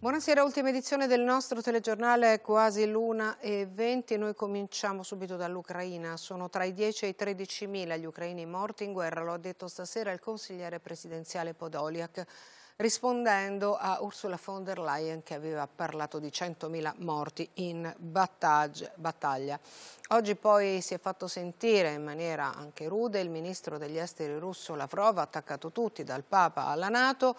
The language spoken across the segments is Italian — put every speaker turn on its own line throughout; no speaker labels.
Buonasera, ultima edizione del nostro telegiornale quasi l'una e venti. Noi cominciamo subito dall'Ucraina. Sono tra i 10 e i 13 mila gli ucraini morti in guerra, lo ha detto stasera il consigliere presidenziale Podoliak, rispondendo a Ursula von der Leyen che aveva parlato di 100 mila morti in battaglia. Oggi poi si è fatto sentire in maniera anche rude il ministro degli esteri russo Lavrov, attaccato tutti dal Papa alla Nato,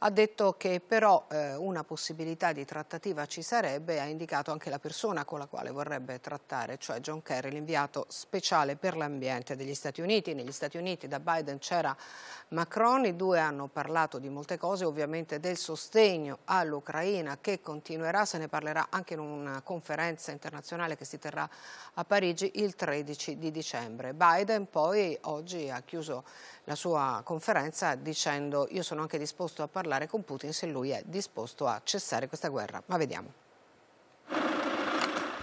ha detto che però eh, una possibilità di trattativa ci sarebbe e ha indicato anche la persona con la quale vorrebbe trattare, cioè John Kerry, l'inviato speciale per l'ambiente degli Stati Uniti. Negli Stati Uniti da Biden c'era Macron, i due hanno parlato di molte cose, ovviamente del sostegno all'Ucraina che continuerà, se ne parlerà anche in una conferenza internazionale che si terrà a Parigi il 13 di dicembre. Biden poi oggi ha chiuso la sua conferenza dicendo io sono anche disposto a parlare parlare con Putin se lui è disposto a cessare questa guerra. Ma vediamo.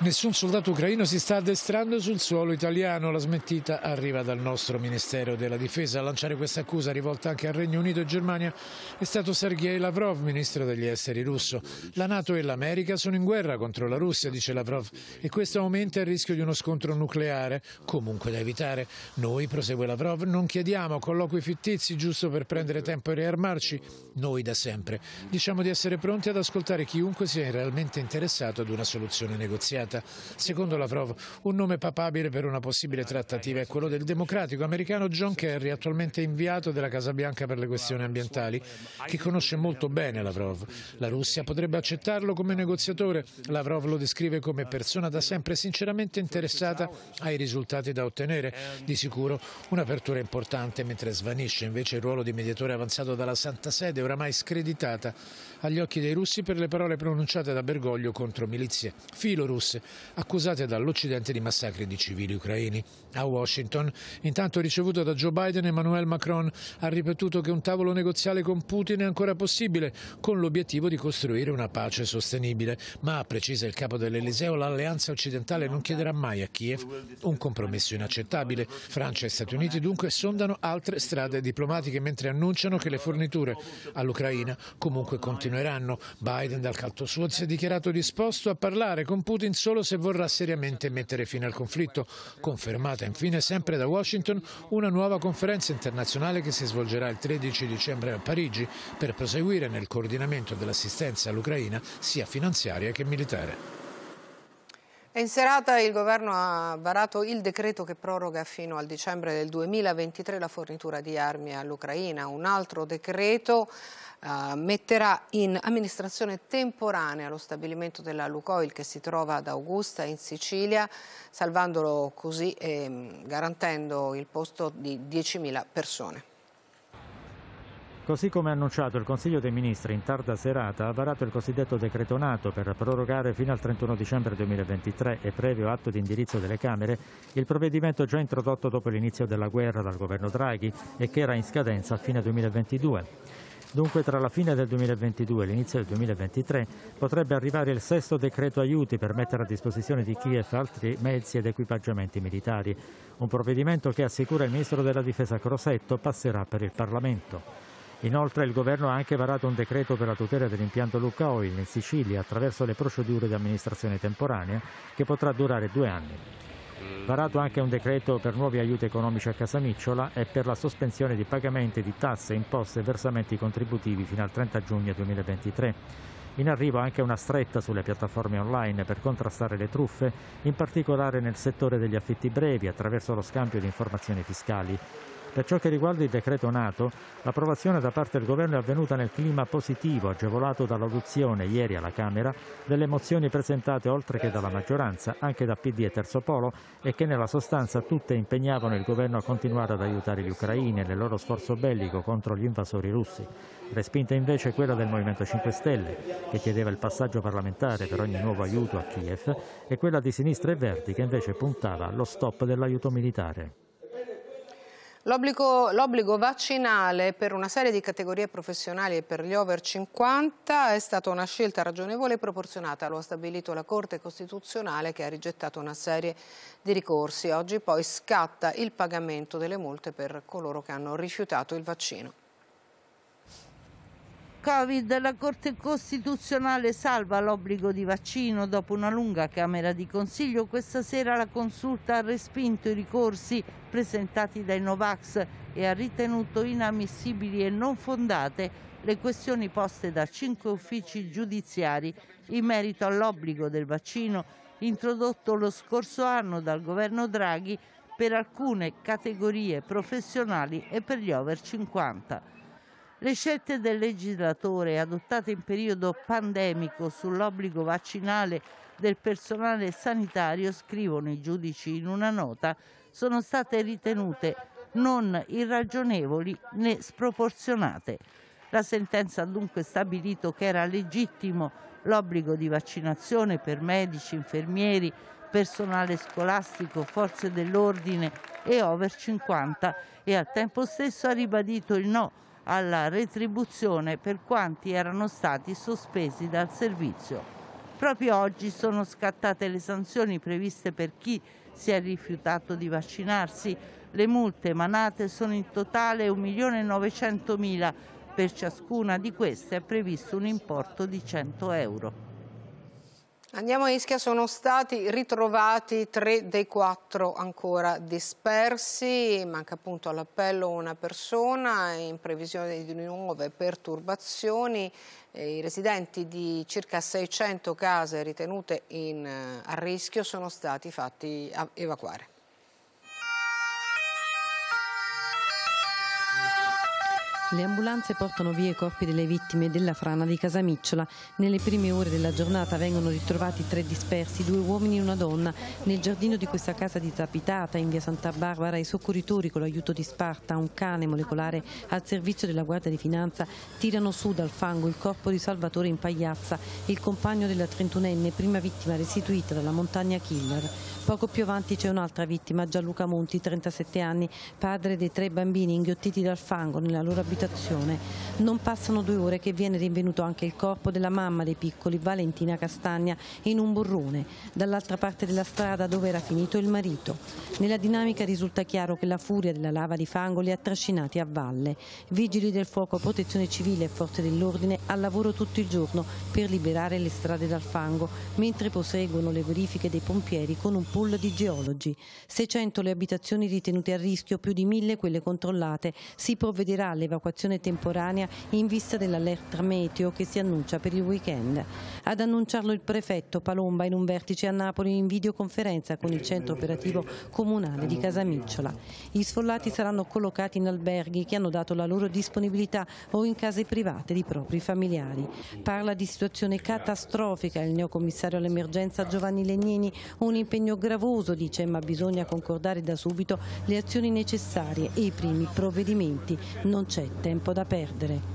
Nessun soldato ucraino si sta addestrando sul suolo italiano, la smentita arriva dal nostro Ministero della Difesa. A lanciare questa accusa rivolta anche al Regno Unito e Germania è stato Sergei Lavrov, ministro degli esteri russo. La Nato e l'America sono in guerra contro la Russia, dice Lavrov, e questo aumenta il rischio di uno scontro nucleare, comunque da evitare. Noi, prosegue Lavrov, non chiediamo colloqui fittizi giusto per prendere tempo e riarmarci, noi da sempre. Diciamo di essere pronti ad ascoltare chiunque sia realmente interessato ad una soluzione negoziata scelta. Secondo Lavrov, un nome papabile per una possibile trattativa è quello del democratico americano John Kerry, attualmente inviato della Casa Bianca per le questioni ambientali, che conosce molto bene Lavrov. La Russia potrebbe accettarlo come negoziatore. Lavrov lo descrive come persona da sempre sinceramente interessata ai risultati da ottenere. Di sicuro un'apertura importante, mentre svanisce invece il ruolo di mediatore avanzato dalla Santa Sede, oramai screditata agli occhi dei russi per le parole pronunciate da Bergoglio contro milizie filorusse accusate dall'Occidente di massacri di civili ucraini. A Washington, intanto ricevuto da Joe Biden, Emmanuel Macron ha ripetuto che un tavolo negoziale con Putin è ancora possibile, con l'obiettivo di costruire una pace sostenibile. Ma, precisa il capo dell'Eliseo, l'alleanza occidentale non chiederà mai a Kiev un compromesso inaccettabile. Francia e Stati Uniti dunque sondano altre strade diplomatiche mentre annunciano che le forniture all'Ucraina comunque continueranno. Biden dal canto suo si è dichiarato disposto a parlare con Putin solo se vorrà seriamente mettere fine al conflitto. Confermata infine sempre da Washington una nuova conferenza internazionale che si svolgerà il 13 dicembre a Parigi per proseguire nel coordinamento dell'assistenza all'Ucraina sia finanziaria che militare in
serata il governo ha varato il decreto che proroga fino al dicembre del 2023 la fornitura di armi all'Ucraina. Un altro decreto uh, metterà in amministrazione temporanea lo stabilimento della Lukoil che si trova ad Augusta in Sicilia, salvandolo così e ehm, garantendo il posto di 10.000 persone.
Così come annunciato, il Consiglio dei Ministri in tarda serata ha varato il cosiddetto decreto nato per prorogare fino al 31 dicembre 2023 e previo atto di indirizzo delle Camere il provvedimento già introdotto dopo l'inizio della guerra dal governo Draghi e che era in scadenza a fine 2022. Dunque tra la fine del 2022 e l'inizio del 2023 potrebbe arrivare il sesto decreto aiuti per mettere a disposizione di Kiev altri mezzi ed equipaggiamenti militari, un provvedimento che assicura il Ministro della Difesa Crosetto passerà per il Parlamento. Inoltre il governo ha anche varato un decreto per la tutela dell'impianto Lucca Oil in Sicilia attraverso le procedure di amministrazione temporanea che potrà durare due anni. Varato anche un decreto per nuovi aiuti economici a Casamicciola e per la sospensione di pagamenti di tasse, imposte e versamenti contributivi fino al 30 giugno 2023. In arrivo anche una stretta sulle piattaforme online per contrastare le truffe, in particolare nel settore degli affitti brevi attraverso lo scambio di informazioni fiscali. Per ciò che riguarda il decreto Nato, l'approvazione da parte del Governo è avvenuta nel clima positivo agevolato dall'adozione ieri alla Camera delle mozioni presentate oltre che dalla maggioranza anche da PD e Terzo Polo e che nella sostanza tutte impegnavano il Governo a continuare ad aiutare gli ucraini nel loro sforzo bellico contro gli invasori russi. Respinta invece quella del Movimento 5 Stelle, che chiedeva il passaggio parlamentare per ogni nuovo aiuto a Kiev, e quella di Sinistra e Verdi, che invece puntava allo stop dell'aiuto militare.
L'obbligo, vaccinale per una serie di categorie professionali e per gli over 50 è stata una scelta ragionevole e proporzionata, lo ha stabilito la Corte Costituzionale che ha rigettato una serie di ricorsi. Oggi poi scatta il pagamento delle multe per coloro che hanno rifiutato il vaccino.
Covid, la Corte Costituzionale salva l'obbligo di vaccino. Dopo una lunga Camera di Consiglio, questa sera la consulta ha respinto i ricorsi presentati dai Novax e ha ritenuto inammissibili e non fondate le questioni poste da cinque uffici giudiziari in merito all'obbligo del vaccino introdotto lo scorso anno dal governo Draghi per alcune categorie professionali e per gli over 50. Le scelte del legislatore adottate in periodo pandemico sull'obbligo vaccinale del personale sanitario, scrivono i giudici in una nota, sono state ritenute non irragionevoli né sproporzionate. La sentenza ha dunque stabilito che era legittimo l'obbligo di vaccinazione per medici, infermieri, personale scolastico, forze dell'ordine e over 50 e al tempo stesso ha ribadito il no alla retribuzione per quanti erano stati sospesi dal servizio. Proprio oggi sono scattate le sanzioni previste per chi si è rifiutato di vaccinarsi. Le multe emanate sono in totale 1.900.000, per ciascuna di queste è previsto un importo di 100 euro.
Andiamo a Ischia, sono stati ritrovati tre dei quattro ancora dispersi, manca appunto all'appello una persona in previsione di nuove perturbazioni. Eh, I residenti di circa 600 case ritenute in, eh, a rischio sono stati fatti eh, evacuare.
Le ambulanze portano via i corpi delle vittime della frana di Casamicciola. Nelle prime ore della giornata vengono ritrovati tre dispersi, due uomini e una donna. Nel giardino di questa casa disabitata in via Santa Barbara, i soccorritori con l'aiuto di Sparta, un cane molecolare al servizio della Guardia di Finanza, tirano su dal fango il corpo di Salvatore in Pagliazza, il compagno della trentunenne, prima vittima restituita dalla montagna Killer. Poco più avanti c'è un'altra vittima, Gianluca Monti, 37 anni, padre dei tre bambini inghiottiti dal fango nella loro abitazione abitazione. Non passano due ore che viene rinvenuto anche il corpo della mamma dei piccoli, Valentina Castagna, in un burrone, dall'altra parte della strada dove era finito il marito. Nella dinamica risulta chiaro che la furia della lava di fango li ha trascinati a valle. Vigili del fuoco, protezione civile e forze dell'ordine al lavoro tutto il giorno per liberare le strade dal fango, mentre proseguono le verifiche dei pompieri con un pool di geologi. 600 le abitazioni ritenute a rischio, più di 1000 quelle controllate. Si provvederà all'evacuazione evacuazione temporanea in vista dell'allerta meteo che si annuncia per il weekend. Ad annunciarlo il prefetto Palomba in un vertice a Napoli in videoconferenza con il centro operativo comunale di Casamicciola. Gli sfollati saranno collocati in alberghi che hanno dato la loro disponibilità o in case private di propri familiari. Parla di situazione catastrofica il neocommissario all'emergenza Giovanni Legnini, un impegno gravoso dice ma bisogna concordare da subito le azioni necessarie e i primi provvedimenti. Non c'è tempo da perdere.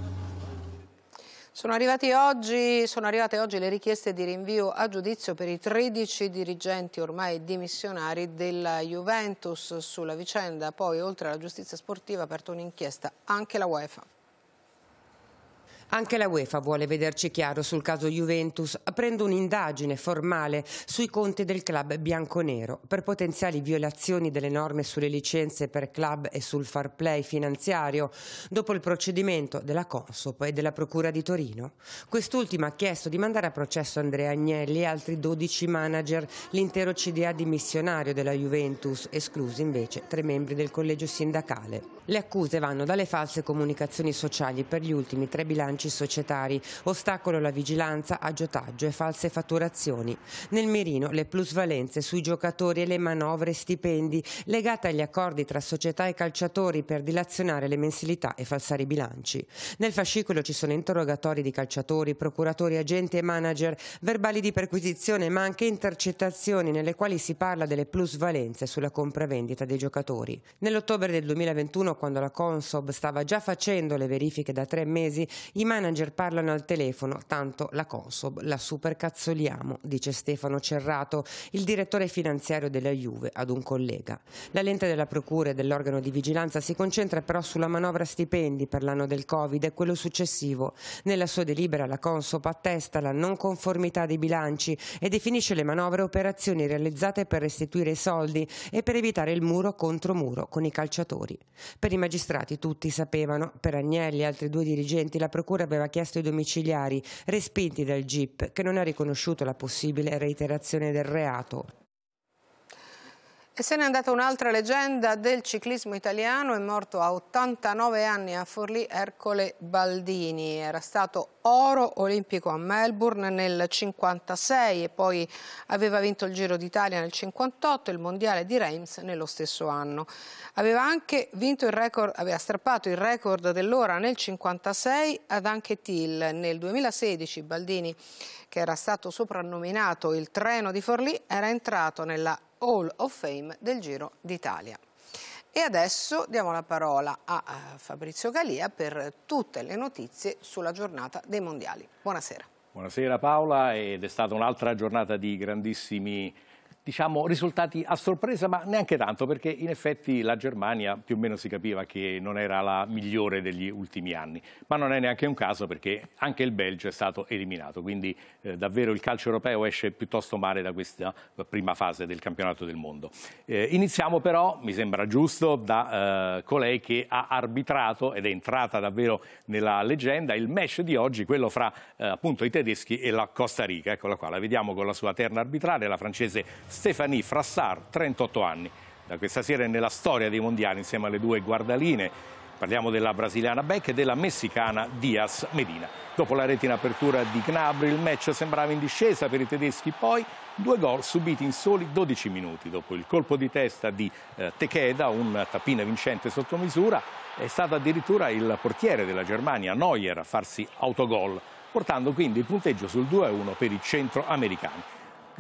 Sono, oggi, sono, arrivate oggi le richieste di rinvio a giudizio per i 13 dirigenti ormai dimissionari della Juventus sulla vicenda. Poi, oltre alla giustizia sportiva, ha aperto un'inchiesta anche la UEFA.
Anche la UEFA vuole vederci chiaro sul caso Juventus, aprendo un'indagine formale sui conti del club bianconero per potenziali violazioni delle norme sulle licenze per club e sul far play finanziario, dopo il procedimento della Consop e della Procura di Torino. Quest'ultima ha chiesto di mandare a processo Andrea Agnelli e altri 12 manager, l'intero CDA dimissionario della Juventus, esclusi invece tre membri del collegio sindacale. Le accuse vanno dalle false comunicazioni sociali per gli ultimi tre bilanci bilanci societari, ostacolo alla vigilanza, aggiotaggio e false fatturazioni. Nel mirino le plusvalenze sui giocatori e le manovre stipendi legate agli accordi tra società e calciatori per dilazionare le mensilità e falsare i bilanci. Nel fascicolo ci sono interrogatori di calciatori, procuratori, agenti e manager, verbali di perquisizione ma anche intercettazioni nelle quali si parla delle plusvalenze sulla compravendita dei giocatori. Nell'ottobre del 2021, quando la Consob stava già facendo le verifiche da tre mesi, i manager parlano al telefono, tanto la Consob la supercazzoliamo, dice Stefano Cerrato, il direttore finanziario della Juve, ad un collega. La lente della procura e dell'organo di vigilanza si concentra però sulla manovra stipendi per l'anno del Covid e quello successivo. Nella sua delibera la Consob attesta la non conformità dei bilanci e definisce le manovre operazioni realizzate per restituire i soldi e per evitare il muro contro muro con i calciatori. Per i magistrati tutti sapevano, per Agnelli e altri due dirigenti la procura procura aveva chiesto i domiciliari, respinti dal GIP, che non ha riconosciuto la possibile reiterazione del reato.
E se n'è andata un'altra leggenda del ciclismo italiano, è morto a 89 anni a Forlì Ercole Baldini, era stato oro olimpico a Melbourne nel 1956 e poi aveva vinto il Giro d'Italia nel 1958 e il Mondiale di Reims nello stesso anno. Aveva anche vinto il record, aveva strappato il record dell'ora nel 1956 ad Anche Till. nel 2016 Baldini che era stato soprannominato il treno di Forlì, era entrato nella Hall of Fame del Giro d'Italia. E adesso diamo la parola a eh, Fabrizio Galia per tutte le notizie sulla giornata dei mondiali. Buonasera.
Buonasera Paola ed è stata un'altra giornata di grandissimi diciamo, risultati a sorpresa, ma neanche tanto, perché in effetti la Germania più o meno si capiva che non era la migliore degli ultimi anni, ma non è neanche un caso perché anche il Belgio è stato eliminato, quindi eh, davvero il calcio europeo esce piuttosto male da questa prima fase del campionato del mondo. Eh, iniziamo però, mi sembra giusto, da eh, colei che ha arbitrato ed è entrata davvero nella leggenda il match di oggi, quello fra eh, appunto i tedeschi e la Costa Rica, eccola qua, la vediamo con la sua terna arbitrale, la francese Stefanie Frassar, 38 anni. Da questa sera è nella storia dei mondiali insieme alle due guardaline. Parliamo della brasiliana Beck e della messicana Diaz Medina. Dopo la rete in apertura di Gnabry il match sembrava in discesa per i tedeschi, poi due gol subiti in soli 12 minuti. Dopo il colpo di testa di eh, Techeda, un tapina vincente sotto misura, è stato addirittura il portiere della Germania, Neuer, a farsi autogol portando quindi il punteggio sul 2-1 per i centroamericani.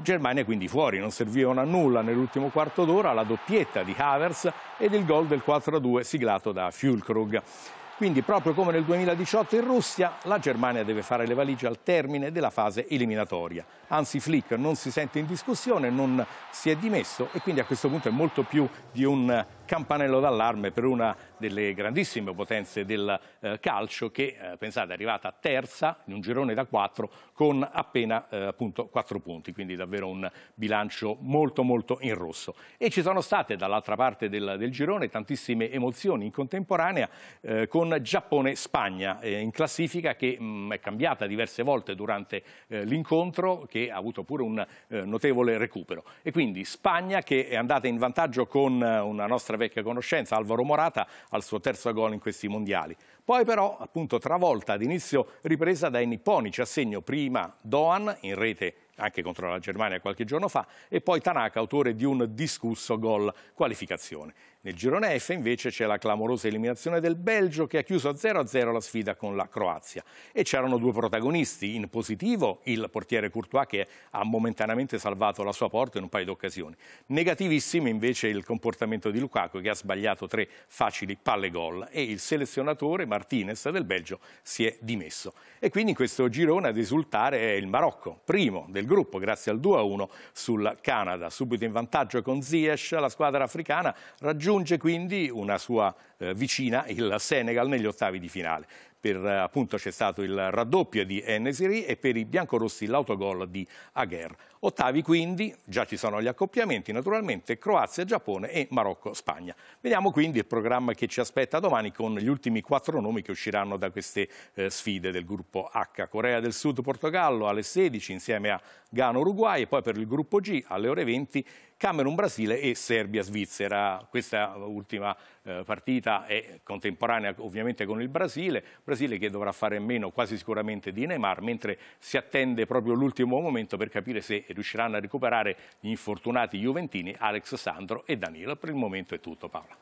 Germania quindi fuori, non servivano a nulla nell'ultimo quarto d'ora la doppietta di Havers ed il gol del 4-2 siglato da Fulkrug. Quindi proprio come nel 2018 in Russia, la Germania deve fare le valigie al termine della fase eliminatoria. Anzi Flick non si sente in discussione, non si è dimesso e quindi a questo punto è molto più di un campanello d'allarme per una delle grandissime potenze del eh, calcio che, eh, pensate, è arrivata terza in un girone da quattro con appena eh, appunto quattro punti, quindi davvero un bilancio molto molto in rosso. E ci sono state dall'altra parte del, del girone tantissime emozioni in contemporanea eh, con con Giappone-Spagna eh, in classifica che mh, mm, è cambiata diverse volte durante eh, l'incontro che ha avuto pure un eh, notevole recupero. E quindi Spagna che è andata in vantaggio con eh, una nostra vecchia conoscenza, Alvaro Morata, al suo terzo gol in questi mondiali. Poi però appunto travolta ad inizio ripresa dai nipponici a segno prima Doan in rete anche contro la Germania qualche giorno fa, e poi Tanaka, autore di un discusso gol qualificazione. Nel girone F invece c'è la clamorosa eliminazione del Belgio che ha chiuso a 0-0 la sfida con la Croazia e c'erano due protagonisti, in positivo il portiere Courtois che ha momentaneamente salvato la sua porta in un paio di occasioni, negativissimo invece il comportamento di Lukaku che ha sbagliato tre facili palle gol e il selezionatore Martinez del Belgio si è dimesso e quindi in questo girone ad esultare è il Marocco, primo del gruppo grazie al 2-1 sul Canada, subito in vantaggio con Ziyech, la squadra africana raggiunge Raggiunge quindi una sua eh, vicina, il Senegal, negli ottavi di finale. Per appunto c'è stato il raddoppio di Enesiri e per i biancorossi l'autogol di Agher. Ottavi quindi, già ci sono gli accoppiamenti naturalmente, Croazia, Giappone e Marocco, Spagna. Vediamo quindi il programma che ci aspetta domani con gli ultimi quattro nomi che usciranno da queste eh, sfide del gruppo H. Corea del Sud, Portogallo alle 16 insieme a Ghana, Uruguay e poi per il gruppo G alle ore 20 Camerun, Brasile e Serbia, Svizzera. Questa ultima eh, partita è contemporanea ovviamente con il Brasile, Brasile che dovrà fare meno quasi sicuramente di Neymar, mentre si attende proprio l'ultimo momento per capire se riusciranno a recuperare gli infortunati Juventini Alex Sandro e Danilo. Per il momento è tutto Paola.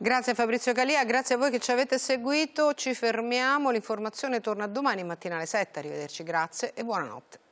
Grazie Fabrizio Calia, grazie a voi che ci avete seguito, ci fermiamo, l'informazione torna domani mattina alle 7, arrivederci, grazie e buonanotte.